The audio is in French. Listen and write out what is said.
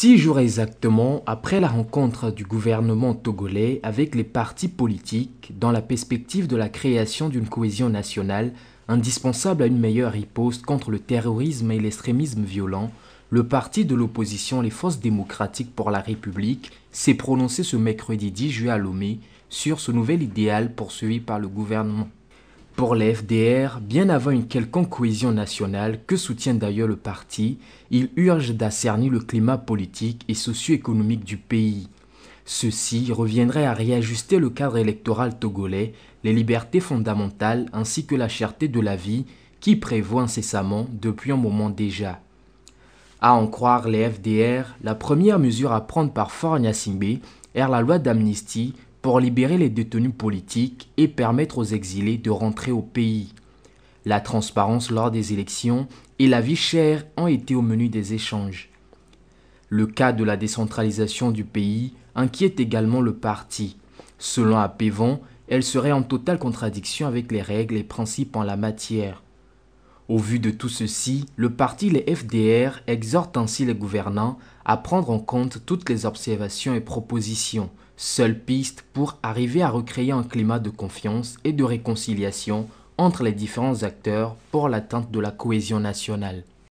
Six jours exactement après la rencontre du gouvernement togolais avec les partis politiques dans la perspective de la création d'une cohésion nationale indispensable à une meilleure riposte contre le terrorisme et l'extrémisme violent, le parti de l'opposition Les Forces démocratiques pour la République s'est prononcé ce mercredi 10 juillet à Lomé sur ce nouvel idéal poursuivi par le gouvernement. Pour les FDR, bien avant une quelconque cohésion nationale, que soutient d'ailleurs le parti, il urge d'accerner le climat politique et socio-économique du pays. Ceci reviendrait à réajuster le cadre électoral togolais, les libertés fondamentales ainsi que la cherté de la vie qui prévoit incessamment depuis un moment déjà. À en croire les FDR, la première mesure à prendre par Faure Gnassingbé est la loi d'amnistie pour libérer les détenus politiques et permettre aux exilés de rentrer au pays. La transparence lors des élections et la vie chère ont été au menu des échanges. Le cas de la décentralisation du pays inquiète également le parti. Selon Apévon, elle serait en totale contradiction avec les règles et principes en la matière. Au vu de tout ceci, le parti les FDR exhorte ainsi les gouvernants à prendre en compte toutes les observations et propositions, seule piste pour arriver à recréer un climat de confiance et de réconciliation entre les différents acteurs pour l'atteinte de la cohésion nationale.